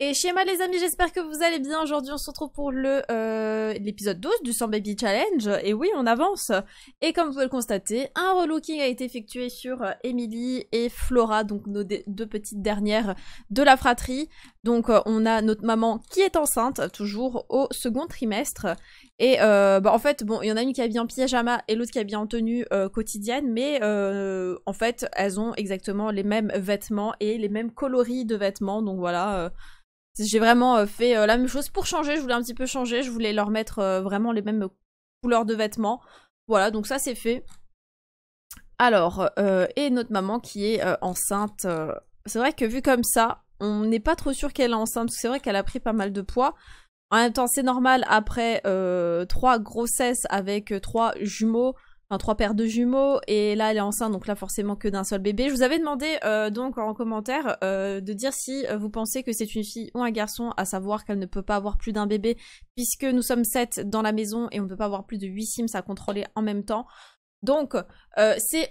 Et schéma les amis, j'espère que vous allez bien. Aujourd'hui, on se retrouve pour le euh, l'épisode 12 du 100 Baby Challenge. Et oui, on avance. Et comme vous pouvez le constater, un relooking a été effectué sur Emily euh, et Flora, donc nos deux petites dernières de la fratrie. Donc euh, on a notre maman qui est enceinte, toujours au second trimestre. Et bah, en fait, bon, il y en a une qui habille en pyjama et l'autre qui a en tenue quotidienne, mais en fait, elles ont exactement les mêmes vêtements et les mêmes coloris de vêtements. Donc voilà j'ai vraiment euh, fait euh, la même chose pour changer. Je voulais un petit peu changer. Je voulais leur mettre euh, vraiment les mêmes couleurs de vêtements. Voilà, donc ça c'est fait. Alors, et notre maman qui est enceinte. c'est vrai que vu comme ça, on n'est pas trop sûr qu'elle est enceinte. C'est vrai qu'elle a pris pas mal de poids. En même temps, c'est normal après trois grossesses avec trois jumeaux. Enfin, trois paires de jumeaux, et là elle est enceinte, donc là forcément que d'un seul bébé. Je vous avais demandé euh, donc en commentaire euh, de dire si euh, vous pensez que c'est une fille ou un garçon, à savoir qu'elle ne peut pas avoir plus d'un bébé, puisque nous sommes sept dans la maison et on ne peut pas avoir plus de huit sims à contrôler en même temps. Donc c'est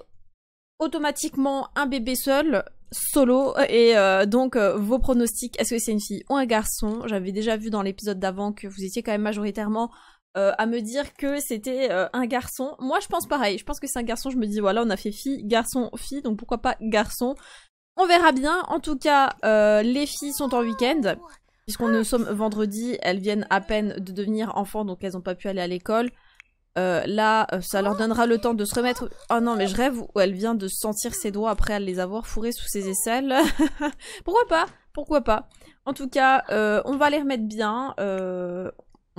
automatiquement un bébé seul, solo, et donc vos pronostics, est-ce que c'est une fille ou un garçon J'avais déjà vu dans l'épisode d'avant que vous étiez quand même majoritairement euh, à me dire que c'était euh, un garçon. Moi, je pense pareil. Je pense que c'est un garçon. Je me dis, voilà, on a fait fille, garçon, fille, donc pourquoi pas garçon. On verra bien. En tout cas, euh, les filles sont en week-end. Puisqu'on nous sommes vendredi, elles viennent à peine de devenir enfants, donc elles n'ont pas pu aller à l'école. là, ça leur donnera le temps de se remettre... Oh non, mais je rêve où elle vient de sentir ses doigts après les avoir fourrés sous ses aisselles. pourquoi pas Pourquoi pas En tout cas, on va les remettre bien.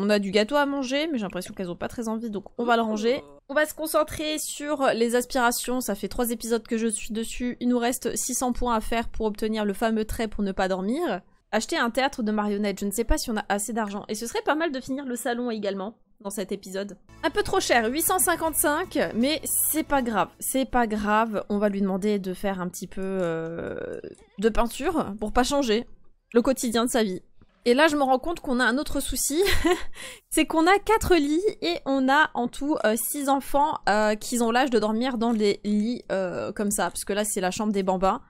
On a du gâteau à manger, mais j'ai l'impression qu'elles ont pas très envie, donc on va le ranger. On va se concentrer sur les aspirations, ça fait trois épisodes que je suis dessus. Il nous reste 600 points à faire pour obtenir le fameux trait pour ne pas dormir. Acheter un théâtre de marionnettes, je ne sais pas si on a assez d'argent. Et ce serait pas mal de finir le salon également, dans cet épisode. Un peu trop cher, 855, mais c'est pas grave, c'est pas grave. On va lui demander de faire un petit peu euh, de peinture pour pas changer le quotidien de sa vie. Et là, je me rends compte qu'on a un autre souci, c'est qu'on a quatre lits et on a en tout 6 euh, six enfants euh, qui ont l'âge de dormir dans les lits euh, comme ça, parce que là, c'est la chambre des bambins.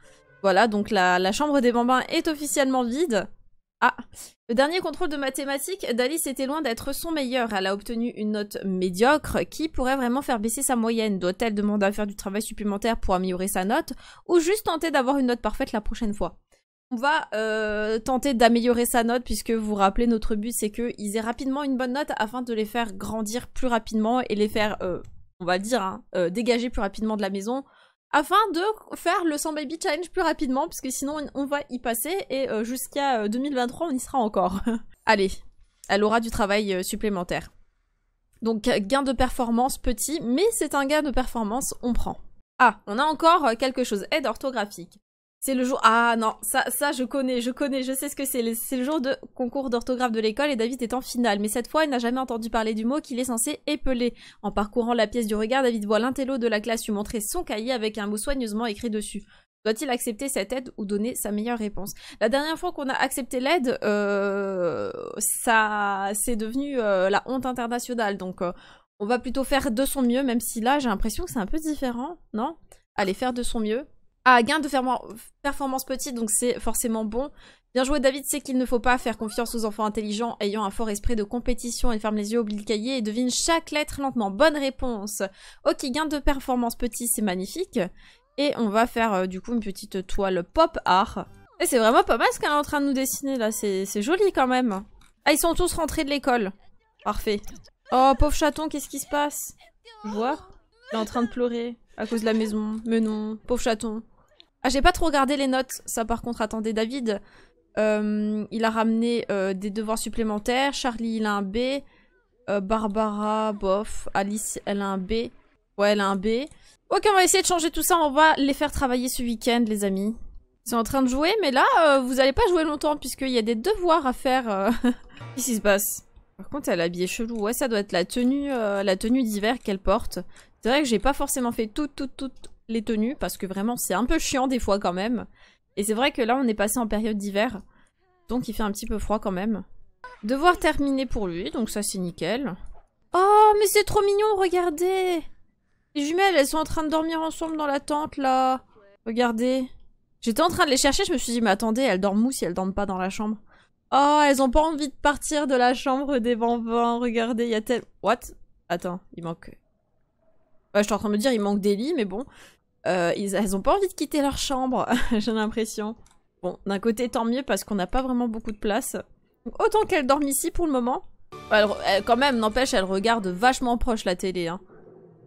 Voilà, donc la, la chambre des bambins est officiellement vide. Ah Le dernier contrôle de mathématiques d'Alice était loin d'être son meilleur. Elle a obtenu une note médiocre qui pourrait vraiment faire baisser sa moyenne. Doit-elle demander à faire du travail supplémentaire pour améliorer sa note ou juste tenter d'avoir une note parfaite la prochaine fois on va euh, tenter d'améliorer sa note puisque vous vous rappelez notre but c'est qu'ils aient rapidement une bonne note afin de les faire grandir plus rapidement et les faire, euh, on va dire, hein, euh, dégager plus rapidement de la maison afin de faire le 100 baby challenge plus rapidement puisque sinon on va y passer et jusqu'à 2023 on y sera encore. Allez, elle aura du travail supplémentaire. Donc gain de performance petit mais c'est un gain de performance, on prend. Ah, on a encore quelque chose, aide orthographique. C'est le jour. Ah non, ça, ça je connais, je connais, je sais ce que c'est. C'est le jour de concours d'orthographe de l'école et David est en finale. Mais cette fois, il n'a jamais entendu parler du mot qu'il est censé épeler. En parcourant la pièce du regard, David voit l'intello de la classe lui montrer son cahier avec un mot soigneusement écrit dessus. Doit-il accepter cette aide ou donner sa meilleure réponse La dernière fois qu'on a accepté l'aide, euh, ça, c'est devenu euh, la honte internationale. Donc, euh, on va plutôt faire de son mieux, même si là, j'ai l'impression que c'est un peu différent, non Allez, faire de son mieux. Ah, gain de performance petite, donc c'est forcément bon. Bien joué David, c'est qu'il ne faut pas faire confiance aux enfants intelligents ayant un fort esprit de compétition. Il ferme les yeux, oublie le cahier et devine chaque lettre lentement. Bonne réponse. Ok, gain de performance petite, c'est magnifique. Et on va faire euh, du coup une petite toile pop art. Et c'est vraiment pas mal ce qu'elle est en train de nous dessiner là, c'est joli quand même. Ah, ils sont tous rentrés de l'école. Parfait. Oh, pauvre chaton, qu'est-ce qui se passe voir vois. Il est en train de pleurer à cause de la maison. Mais non, pauvre chaton. Ah, j'ai pas trop regardé les notes. Ça, par contre, attendez, David. Euh, il a ramené euh, des devoirs supplémentaires. Charlie, il a un B. Euh, Barbara, bof. Alice, elle a un B. Ouais, elle a un B. Ok, on va essayer de changer tout ça. On va les faire travailler ce week-end, les amis. Ils sont en train de jouer, mais là, vous allez pas jouer longtemps puisqu'il y a des devoirs à faire. Qu'est-ce qui se passe Par contre, elle a habillée chelou. Ouais, ça doit être la tenue, la tenue d'hiver qu'elle porte. C'est vrai que j'ai pas forcément fait tout, tout, tout les tenues parce que vraiment c'est un peu chiant des fois quand même. Et c'est vrai que là on est passé en période d'hiver, donc il fait un petit peu froid quand même. Devoir terminer pour lui, donc ça c'est nickel. Oh mais c'est trop mignon, regardez Les jumelles, elles sont en train de dormir ensemble dans la tente là. Regardez. J'étais en train de les chercher, je me suis dit mais attendez, elles dorment où si elles dorment pas dans la chambre Oh, elles ont pas envie de partir de la chambre des bambins, regardez, il y a tel... What Attends, il manque... Euh, je suis en train de me dire, il manque des lits, mais bon. Euh, elles ont pas envie de quitter leur chambre, j'ai l'impression. Bon, d'un côté, tant mieux parce qu'on n'a pas vraiment beaucoup de place. autant qu'elles dorment ici pour le moment. quand même, n'empêche, elles regardent vachement proche la télé. Hein.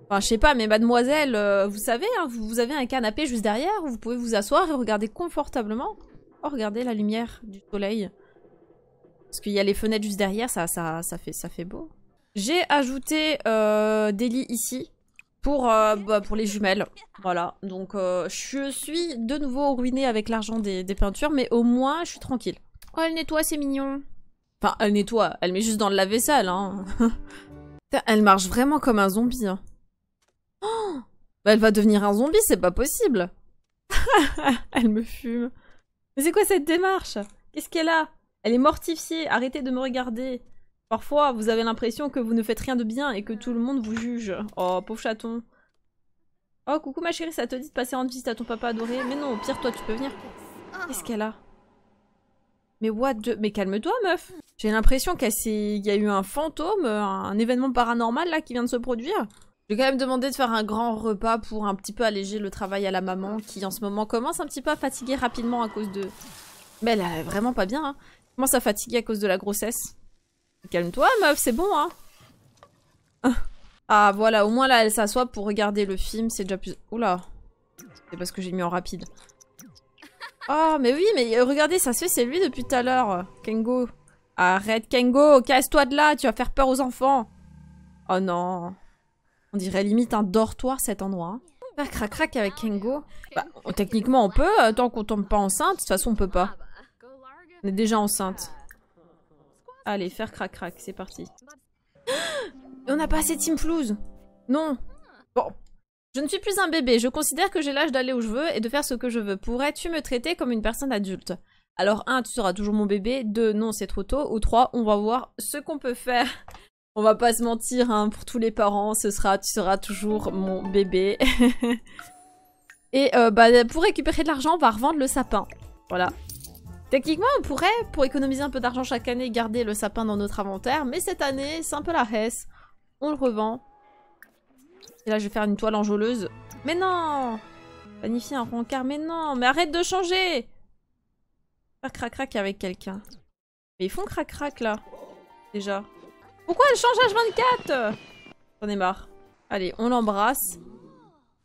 Enfin, je sais pas, mais mademoiselle, euh, vous savez, hein, vous, avez un canapé juste derrière, où vous pouvez vous asseoir et regarder confortablement. Oh, regardez la lumière du soleil. Parce qu'il y a les fenêtres juste derrière, ça, ça, ça, fait, ça fait beau. J'ai ajouté euh, des lits ici pour, euh, bah, pour les jumelles. Voilà, donc euh, je suis de nouveau ruinée avec l'argent des, peintures, mais au moins je suis tranquille. Oh, elle nettoie, c'est mignon. Enfin, elle nettoie, elle met juste dans le lave-vaisselle, hein. elle marche vraiment comme un zombie. Hein. Oh bah, elle va devenir un zombie, c'est pas possible. elle me fume. Mais c'est quoi cette démarche Qu'est-ce qu'elle a Elle est mortifiée, arrêtez de me regarder. Parfois, vous avez l'impression que vous ne faites rien de bien et que tout le monde vous juge. Oh, pauvre chaton. Oh, coucou ma chérie, ça te dit de passer en visite à ton papa adoré Mais non, pire, toi, tu peux venir. Qu'est-ce qu'elle a Mais what the... Mais calme-toi, meuf J'ai l'impression qu'il y a eu un fantôme, un événement paranormal, là, qui vient de se produire. J'ai quand même demandé de faire un grand repas pour un petit peu alléger le travail à la maman, qui en ce moment commence un petit peu à fatiguer rapidement à cause de... Mais elle est vraiment pas bien, hein. Commence à fatiguer à cause de la grossesse. Calme-toi, meuf, c'est bon, hein. Ah, voilà, au moins là, elle s'assoit pour regarder le film, c'est déjà plus... Oula. C'est parce que j'ai mis en rapide. Oh, mais oui, mais euh, regardez, ça se fait, c'est lui depuis tout à l'heure. Kengo. Arrête, Kengo, casse-toi de là, tu vas faire peur aux enfants. Oh non. On dirait limite un dortoir cet endroit. Hein. Faire crac-crac avec Kengo. Bah, techniquement, on peut, euh, tant qu'on tombe pas enceinte, de toute façon, on peut pas. On est déjà enceinte. Allez, faire crac crac, c'est parti. On n'a pas assez Team Flouze Non Bon. Je ne suis plus un bébé, je considère que j'ai l'âge d'aller où je veux et de faire ce que je veux. Pourrais-tu me traiter comme une personne adulte Alors un tu seras toujours mon bébé. Deux, non, c'est trop tôt. Ou trois, on va voir ce qu'on peut faire. On va pas se mentir, hein, pour tous les parents, ce sera, tu seras toujours mon bébé. et euh, bah, pour récupérer de l'argent, on va revendre le sapin. Voilà, Techniquement, on pourrait, pour économiser un peu d'argent chaque année, garder le sapin dans notre inventaire, mais cette année, c'est un peu la hesse. On le revend. Et là, je vais faire une toile enjôleuse. Mais non Planifier un rencard, mais non Mais arrête de changer Faire crac-crac avec quelqu'un. Mais ils font crac-crac, là. Déjà. Pourquoi elle change H24 J'en ai marre. Allez, on l'embrasse.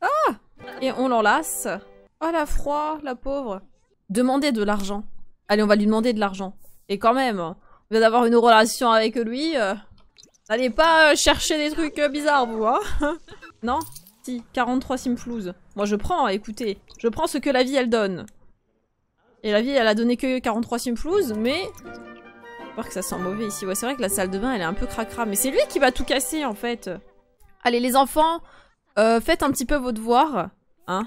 Ah Et on l'enlace. Oh, la froid, la pauvre. Demandez de l'argent. Allez, on va lui demander de l'argent. Et quand même, hein, on vient d'avoir une relation avec lui. Euh, allez N'allez pas euh, chercher des trucs euh, bizarres, vous, hein Non Si, 43 Simflouz. Moi, je prends, écoutez. Je prends ce que la vie, elle donne. Et la vie, elle a donné que 43 Simflouz, mais... crois que ça sent mauvais ici. c'est vrai que la salle de bain, elle est un peu cracra. Mais c'est lui qui va tout casser, en fait. Allez, les enfants, faites un petit peu vos devoirs. Hein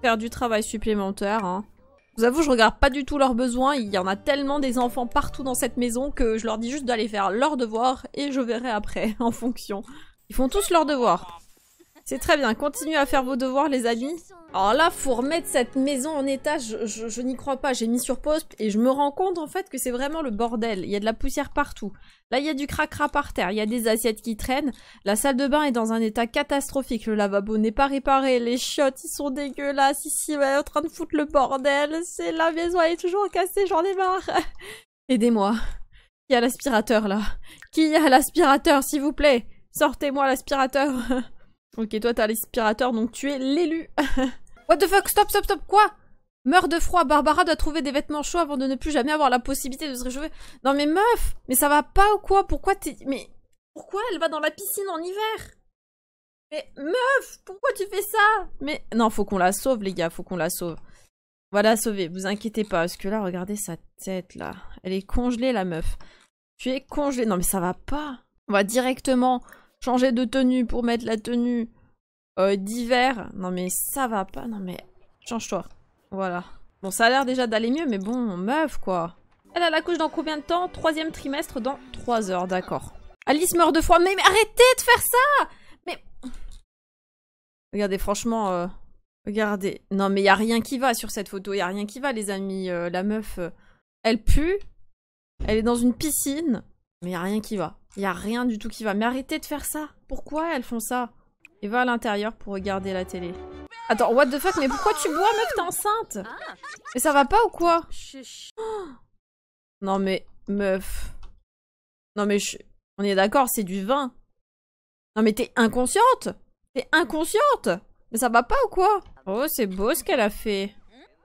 Faire du travail supplémentaire, hein je vous avoue, je regarde pas du tout leurs besoins. Il y en a tellement des enfants partout dans cette maison que je leur dis juste d'aller faire leurs devoirs et je verrai après en fonction. Ils font tous leurs devoirs. C'est très bien, continuez à faire vos devoirs les amis. Alors là, faut remettre cette maison en état, je, n'y crois pas, j'ai mis sur pause et je me rends compte en fait que c'est vraiment le bordel. Il y a de la poussière partout. Là, il y a du cracra par terre, il y a des assiettes qui traînent, la salle de bain est dans un état catastrophique, le lavabo n'est pas réparé, les chiottes ils sont dégueulasses, ici on est en train de foutre le bordel, c'est la maison elle est toujours cassée, j'en ai marre. Aidez-moi. Qui a l'aspirateur là Qui a l'aspirateur s'il vous plaît Sortez-moi l'aspirateur Ok, toi t'as l'aspirateur, donc tu es l'élu. What the fuck, stop, stop, stop, quoi Meurs de froid, Barbara doit trouver des vêtements chauds avant de ne plus jamais avoir la possibilité de se réchauffer. Non mais meuf, mais ça va pas ou quoi Pourquoi t'es... Mais pourquoi elle va dans la piscine en hiver Mais meuf, pourquoi tu fais ça Mais non, faut qu'on la sauve les gars, faut qu'on la sauve. Voilà, sauver, vous inquiétez pas, parce que là, regardez sa tête là. Elle est congelée la meuf. Tu es congelée, non mais ça va pas. On va directement changer de tenue pour mettre la tenue euh, d'hiver. Non mais ça va pas, non mais change-toi. Voilà. Bon, ça a l'air déjà d'aller mieux, mais bon, meuf quoi. Elle a la couche dans combien de temps Troisième trimestre dans trois heures, d'accord. Alice meurt de froid, mais, arrêtez de faire ça Mais... Regardez, franchement, euh, regardez. Non mais y a rien qui va sur cette photo, y a rien qui va les amis. Euh, la meuf, elle pue, elle est dans une piscine, mais y a rien qui va. Y a rien du tout qui va. Mais arrêtez de faire ça Pourquoi elles font ça Et va à l'intérieur pour regarder la télé. Attends, what the fuck Mais pourquoi tu bois, meuf T'es enceinte Mais ça va pas ou quoi Non mais, meuf... Non mais, je... on est d'accord, c'est du vin. Non mais t'es inconsciente T'es inconsciente Mais ça va pas ou quoi Oh, c'est beau ce qu'elle a fait.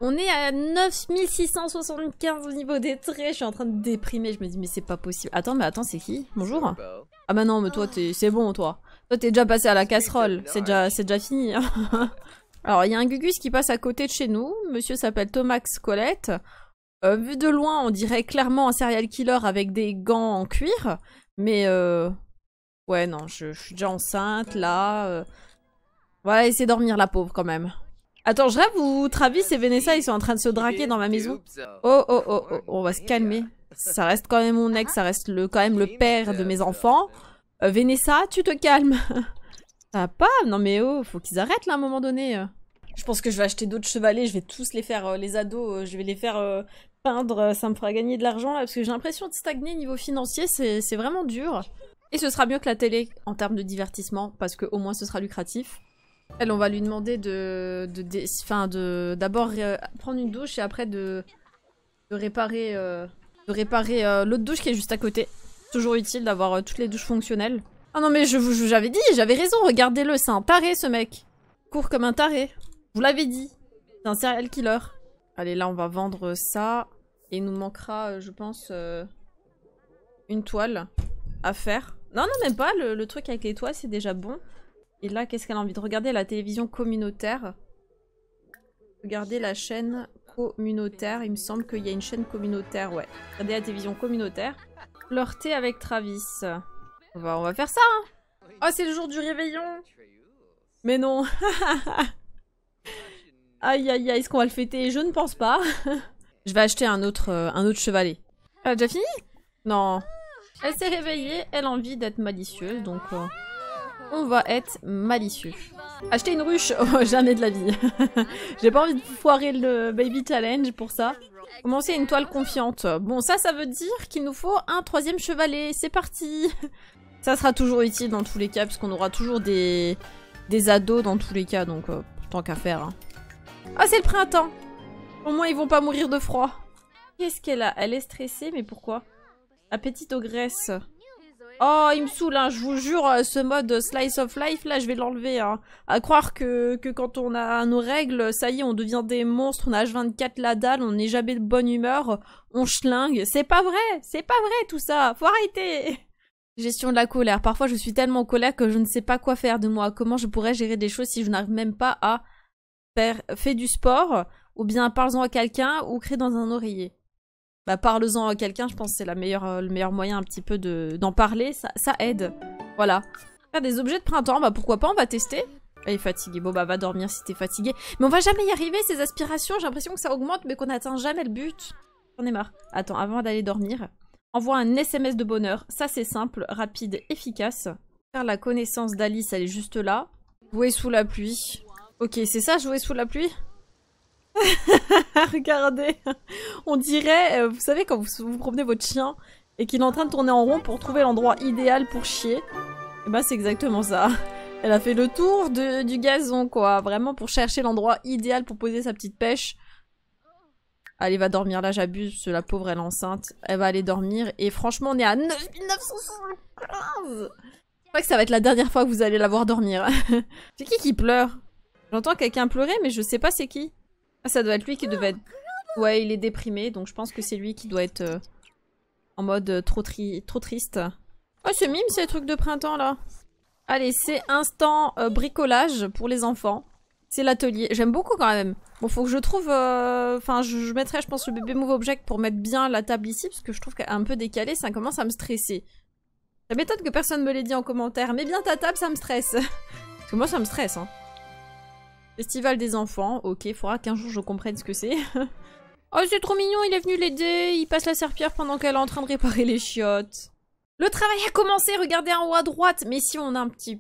On est à 9675 au niveau des traits, je suis en train de déprimer, je me dis mais c'est pas possible. Attends, mais attends, c'est qui Bonjour Ah bah non, mais toi, c'est bon, toi. Toi, t'es déjà passé à la casserole, c'est déjà, déjà fini. Hein. Alors, il y a un Gugus qui passe à côté de chez nous, monsieur s'appelle Thomas Colette. Euh, vu de loin, on dirait clairement un serial killer avec des gants en cuir, mais... Euh, ouais, non, je, suis déjà enceinte, là... Voilà On va dormir la pauvre, quand même. Attends, je rêve Vous, Travis et Vanessa ils sont en train de se draquer dans ma maison Oh oh oh, oh on va se calmer. Ça reste quand même mon ex, ça reste le, quand même le père de mes enfants. Euh, Vanessa, tu te calmes. Ça pas Non mais oh, faut qu'ils arrêtent là à un moment donné. Euh. Je pense que je vais acheter d'autres chevalets, je vais tous les faire, euh, les ados, je vais les faire peindre, ça me fera gagner de l'argent là, parce que j'ai l'impression de stagner niveau financier, c'est vraiment dur. Et ce sera mieux que la télé en termes de divertissement, parce qu'au moins ce sera lucratif. Elle, on va lui demander de... Enfin, de, d'abord euh, prendre une douche et après de, de réparer, euh, de réparer euh, l'autre douche qui est juste à côté. Toujours utile d'avoir toutes les douches fonctionnelles. Ah non mais je vous, j'avais dit, j'avais raison, regardez-le, c'est un taré ce mec. court comme un taré. vous l'avez dit. C'est un serial killer. Allez, là on va vendre ça. Et il nous manquera, je pense, une toile à faire. Non, non, même pas, le, le truc avec les toiles c'est déjà bon. Et là, qu'est-ce qu'elle a envie de regarder La télévision communautaire. Regardez la chaîne communautaire. Il me semble qu'il y a une chaîne communautaire, ouais. Regardez la télévision communautaire. Flirter avec Travis. On va, on va faire ça, hein. Oh, c'est le jour du réveillon Mais non Aïe, aïe, aïe, est-ce qu'on va le fêter Je ne pense pas. Je vais acheter un autre, euh, un autre chevalet. Elle euh, a déjà fini Non. Elle s'est réveillée, elle a envie d'être malicieuse, donc... Euh, on va être malicieux. Acheter une ruche oh, Jamais de la vie. J'ai pas envie de foirer le baby challenge pour ça. Commencer une toile confiante. Bon, ça, ça veut dire qu'il nous faut un troisième chevalet. C'est parti Ça sera toujours utile dans tous les cas, puisqu'on aura toujours des... des ados dans tous les cas, donc euh, tant qu'à faire. Hein. Ah, c'est le printemps Au moins, ils vont pas mourir de froid. Qu'est-ce qu'elle a Elle est stressée, mais pourquoi Appétit aux graisses. Oh, il me saoule, hein. je vous jure, euh, ce mode slice of life, là, je vais l'enlever. Hein. À croire que, que, quand on a nos règles, ça y est, on devient des monstres, on a H24 la dalle, on n'est jamais de bonne humeur, on schlingue. C'est pas vrai, c'est pas vrai tout ça, faut arrêter Gestion de la colère. Parfois, je suis tellement en colère que je ne sais pas quoi faire de moi. Comment je pourrais gérer des choses si je n'arrive même pas à faire, faire du sport, ou bien parler en à quelqu'un, ou créer dans un oreiller bah, parle-en à quelqu'un, je pense que c'est euh, le meilleur moyen un petit peu d'en parler, ça, aide. Voilà. Faire des objets de printemps, bah pourquoi pas, on va tester. Elle est fatiguée, bon bah va dormir si t'es fatiguée. Mais on va jamais y arriver, ces aspirations, j'ai l'impression que ça augmente mais qu'on n'atteint jamais le but. J'en ai marre. Attends, avant d'aller dormir, envoie un SMS de bonheur, ça c'est simple, rapide, efficace. Faire la connaissance d'Alice, elle est juste là. Jouer sous la pluie. Ok, c'est ça, jouer sous la pluie Regardez, on dirait, euh, vous savez quand vous, vous promenez votre chien et qu'il est en train de tourner en rond pour trouver l'endroit idéal pour chier, et eh bah ben, c'est exactement ça. Elle a fait le tour de, du gazon quoi, vraiment pour chercher l'endroit idéal pour poser sa petite pêche. Allez, va dormir là, j'abuse, la pauvre elle est enceinte. Elle va aller dormir et franchement on est à 9975 Je crois que ça va être la dernière fois que vous allez la voir dormir. c'est qui qui pleure J'entends quelqu'un pleurer mais je sais pas c'est qui. Ah, ça doit être lui qui devait être... Ouais, il est déprimé, donc je pense que c'est lui qui doit être euh, en mode euh, trop, trop triste. Oh, c'est mime, c'est trucs truc de printemps, là. Allez, c'est instant euh, bricolage pour les enfants. C'est l'atelier. J'aime beaucoup quand même. Bon, faut que je trouve... Enfin, je, mettrais, mettrai, je pense, le bébé Move Object pour mettre bien la table ici, parce que je trouve qu'elle est un peu décalée, ça commence à me stresser. La méthode que personne me l'ait dit en commentaire, Mets bien ta table, ça me stresse. parce que moi, ça me stresse, hein. Festival des enfants, ok, faudra qu'un jour je comprenne ce que c'est. oh c'est trop mignon, il est venu l'aider, il passe la serpillère pendant qu'elle est en train de réparer les chiottes. Le travail a commencé, regardez en haut à droite Mais si on a un petit...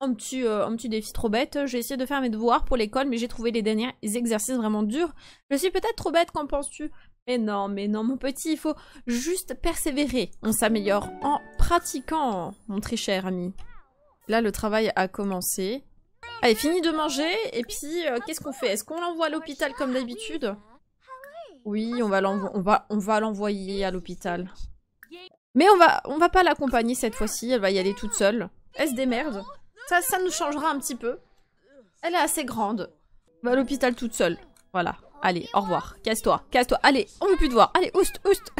Un petit, euh, un petit défi trop bête, j'ai essayé de faire mes devoirs pour l'école, mais j'ai trouvé les derniers exercices vraiment durs. Je suis peut-être trop bête, qu'en penses-tu mais non, mais non, mon petit, il faut juste persévérer. On s'améliore en pratiquant, mon très cher ami. Là, le travail a commencé. Allez, fini de manger, et puis euh, qu'est-ce qu'on fait Est-ce qu'on l'envoie à l'hôpital comme d'habitude Oui, on va l'envoyer va, on à l'hôpital. Mais on va, on va pas l'accompagner cette fois-ci, elle va y aller toute seule. Elle se démerde. Ça, ça nous changera un petit peu. Elle est assez grande. On va à l'hôpital toute seule. Voilà. Allez, au revoir. Casse-toi, casse-toi. Allez, on veut plus te voir. Allez, oust, oust.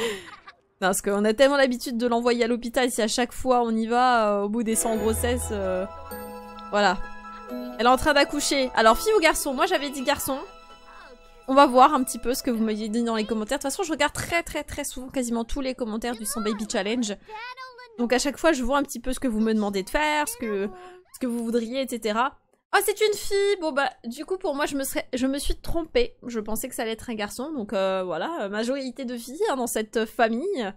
parce qu'on a tellement l'habitude de l'envoyer à l'hôpital, si à chaque fois on y va, euh, au bout des 100 grossesses, euh, voilà. Elle est en train d'accoucher. Alors, fille ou garçon Moi, j'avais dit garçon. On va voir un petit peu ce que vous m'avez dit dans les commentaires. De toute façon, je regarde très très très souvent quasiment tous les commentaires du 100 Baby Challenge. Donc à chaque fois, je vois un petit peu ce que vous me demandez de faire, ce que, ce que vous voudriez, etc. Oh, ah, c'est une fille Bon bah, du coup, pour moi, je me, serais, je me suis trompée. Je pensais que ça allait être un garçon. Donc euh, voilà, majorité de filles hein, dans cette famille.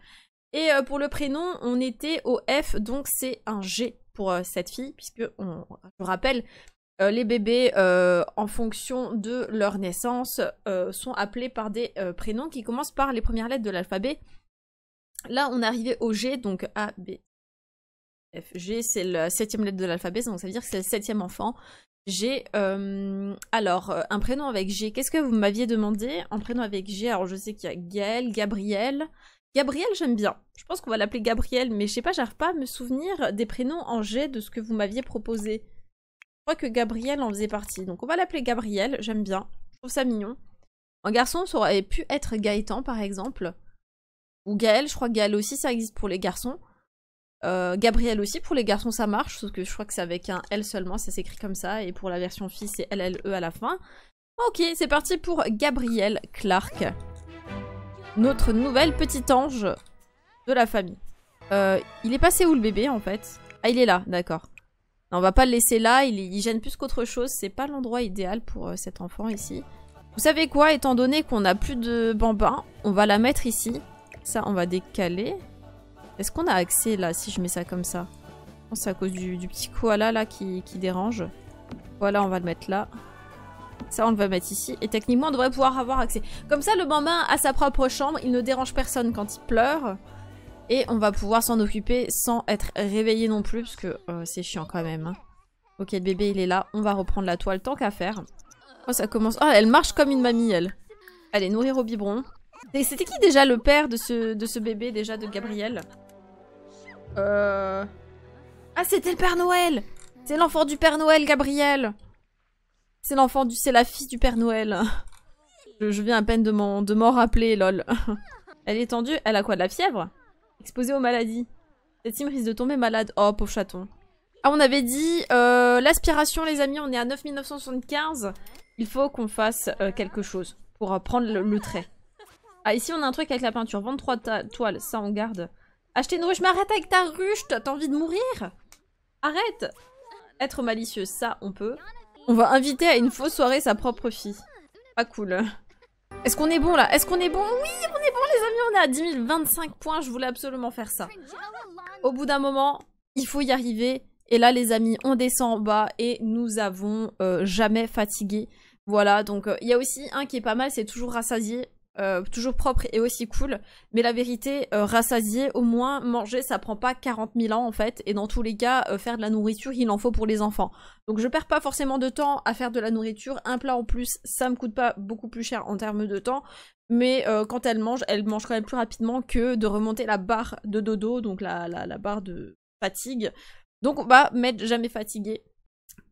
Et euh, pour le prénom, on était au F, donc c'est un G pour euh, cette fille, puisque, on, je rappelle, euh, les bébés, euh, en fonction de leur naissance, sont appelés par des prénoms qui commencent par les premières lettres de l'alphabet. Là, on arrivait au G, donc A, B, F. G, c'est la septième lettre de l'alphabet, donc ça veut dire que c'est le septième enfant. G, alors, un prénom avec G. Qu'est-ce que vous m'aviez demandé Un prénom avec G, alors je sais qu'il y a Gaël, Gabriel, Gabriel, j'aime bien. Je pense qu'on va l'appeler Gabriel, mais je sais pas, j'arrive pas à me souvenir des prénoms en G de ce que vous m'aviez proposé. Je crois que Gabriel en faisait partie. Donc on va l'appeler Gabriel, j'aime bien. Je trouve ça mignon. Un garçon, ça aurait pu être Gaëtan, par exemple. Ou Gaël, je crois que Gaël aussi, ça existe pour les garçons. Euh, Gabriel aussi, pour les garçons, ça marche, sauf que je crois que c'est avec un L seulement, ça s'écrit comme ça, et pour la version fille, c'est LLE à la fin. Ok, c'est parti pour Gabriel Clark notre nouvelle petit ange de la famille. Euh, il est passé où le bébé en fait Ah il est là, d'accord. On va pas le laisser là, il, gêne plus qu'autre chose, c'est pas l'endroit idéal pour euh, cet enfant ici. Vous savez quoi, étant donné qu'on n'a plus de bambins, on va la mettre ici. Ça, on va décaler. Est-ce qu'on a accès là si je mets ça comme ça C'est à cause du, petit koala là qui, qui dérange. Voilà, on va le mettre là. Ça, on le va mettre ici. Et techniquement, on devrait pouvoir avoir accès. Comme ça, le bambin a sa propre chambre. Il ne dérange personne quand il pleure. Et on va pouvoir s'en occuper sans être réveillé non plus. Parce que euh, c'est chiant quand même. Hein. Ok, le bébé, il est là. On va reprendre la toile tant qu'à faire. Oh, ça commence... Oh, elle marche comme une mamie, elle. Allez, nourrir au biberon. C'était qui déjà le père de ce, de ce bébé, déjà, de Gabriel Euh... Ah, c'était le Père Noël C'est l'enfant du Père Noël, Gabriel c'est l'enfant du... C'est la fille du Père Noël. Je, viens à peine de m'en rappeler, lol. Elle est tendue, elle a quoi de la fièvre Exposée aux maladies. Cette team risque de tomber malade. Oh, pauvre chaton. Ah, on avait dit euh, l'aspiration, les amis, on est à 9975. Il faut qu'on fasse euh, quelque chose pour euh, prendre le, trait. Ah, ici, on a un truc avec la peinture. 23 toiles, ça, on garde. Acheter une ruche, mais arrête avec ta ruche, t'as envie de mourir Arrête Être malicieux, ça, on peut. On va inviter à une fausse soirée sa propre fille. Pas cool. Est-ce qu'on est bon là Est-ce qu'on est bon Oui, on est bon les amis, on est à 10 025 points, je voulais absolument faire ça. Au bout d'un moment, il faut y arriver. Et là les amis, on descend en bas et nous avons euh, jamais fatigué. Voilà, donc euh, il y a aussi un qui est pas mal, c'est toujours rassasié. Euh, toujours propre et aussi cool. Mais la vérité, euh, rassasier, au moins manger, ça prend pas 40 000 ans en fait. Et dans tous les cas, euh, faire de la nourriture, il en faut pour les enfants. Donc je perds pas forcément de temps à faire de la nourriture. Un plat en plus, ça me coûte pas beaucoup plus cher en termes de temps. Mais quand elle mange, elle mange quand même plus rapidement que de remonter la barre de dodo, donc la, la barre de fatigue. Donc on va bah, mettre jamais fatigué.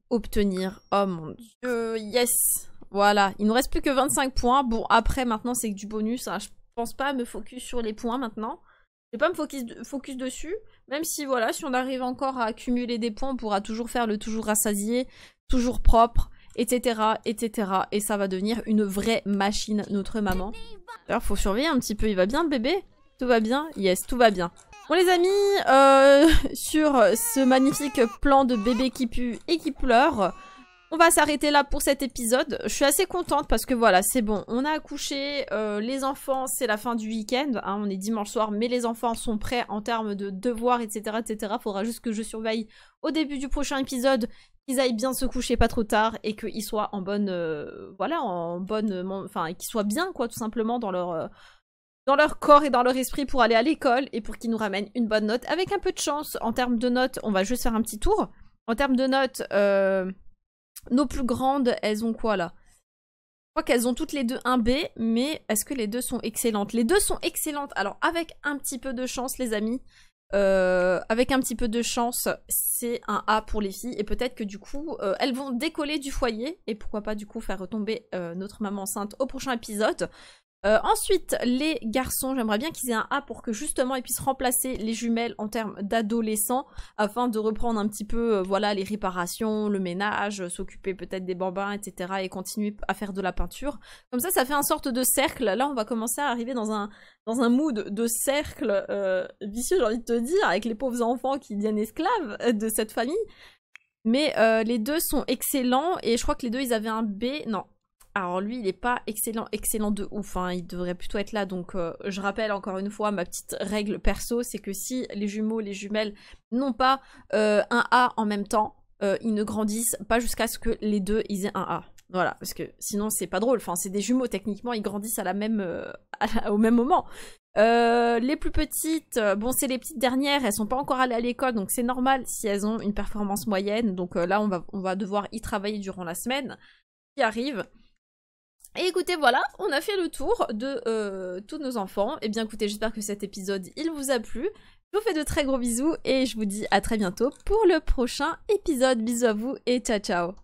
Obtenir. Oh mon dieu, yes voilà, il nous reste plus que 25 points. Bon, après, maintenant, c'est que du bonus. Hein. Je pense pas me focus sur les points maintenant. Je vais pas me focus, dessus. Même si, voilà, si on arrive encore à accumuler des points, on pourra toujours faire le toujours rassasié, toujours propre, etc., etc. Et ça va devenir une vraie machine, notre maman. D'ailleurs, faut surveiller un petit peu. Il va bien, le bébé Tout va bien Yes, tout va bien. Bon les amis, euh, sur ce magnifique plan de bébé qui pue et qui pleure, on va s'arrêter là pour cet épisode. Je suis assez contente parce que voilà, c'est bon. On a accouché, euh, les enfants, c'est la fin du week-end. Hein, on est dimanche soir, mais les enfants sont prêts en termes de devoirs, etc., etc. Faudra juste que je surveille au début du prochain épisode qu'ils aillent bien se coucher pas trop tard et qu'ils soient en bonne, euh, voilà, en bonne, enfin, qu'ils soient bien quoi, tout simplement dans leur euh, dans leur corps et dans leur esprit pour aller à l'école et pour qu'ils nous ramènent une bonne note. Avec un peu de chance, en termes de notes, on va juste faire un petit tour. En termes de notes, nos plus grandes, elles ont quoi là je crois qu'elles ont toutes les deux un B, mais est-ce que les deux sont excellentes Les deux sont excellentes. Alors avec un petit peu de chance, les amis, euh, avec un petit peu de chance, c'est un A pour les filles. Et peut-être que du coup, euh, elles vont décoller du foyer. Et pourquoi pas du coup faire retomber euh, notre maman enceinte au prochain épisode. Euh, ensuite, les garçons, j'aimerais bien qu'ils aient un A pour que justement ils puissent remplacer les jumelles en termes d'adolescents afin de reprendre un petit peu euh, voilà, les réparations, le ménage, euh, s'occuper peut-être des bambins, etc. et continuer à faire de la peinture. Comme ça, ça fait un sorte de cercle. Là, on va commencer à arriver dans un, dans un mood de cercle vicieux, j'ai envie de te dire, avec les pauvres enfants qui deviennent esclaves de cette famille. Mais les deux sont excellents et je crois que les deux, ils avaient un B. Non, alors lui, il n'est pas excellent, excellent de ouf. Hein. Il devrait plutôt être là. Donc euh, je rappelle encore une fois ma petite règle perso, c'est que si les jumeaux, les jumelles n'ont pas euh, un A en même temps, euh, ils ne grandissent pas jusqu'à ce que les deux ils aient un A. Voilà, parce que sinon c'est pas drôle. Enfin, c'est des jumeaux techniquement, ils grandissent à la même, au même moment. les plus petites, bon c'est les petites dernières, elles sont pas encore allées à l'école, donc c'est normal si elles ont une performance moyenne. Donc là on va, on va devoir y travailler durant la semaine. Qui arrive. Et écoutez, voilà, on a fait le tour de euh, tous nos enfants. Et eh bien écoutez, j'espère que cet épisode, il vous a plu. Je vous fais de très gros bisous et je vous dis à très bientôt pour le prochain épisode. Bisous à vous et ciao ciao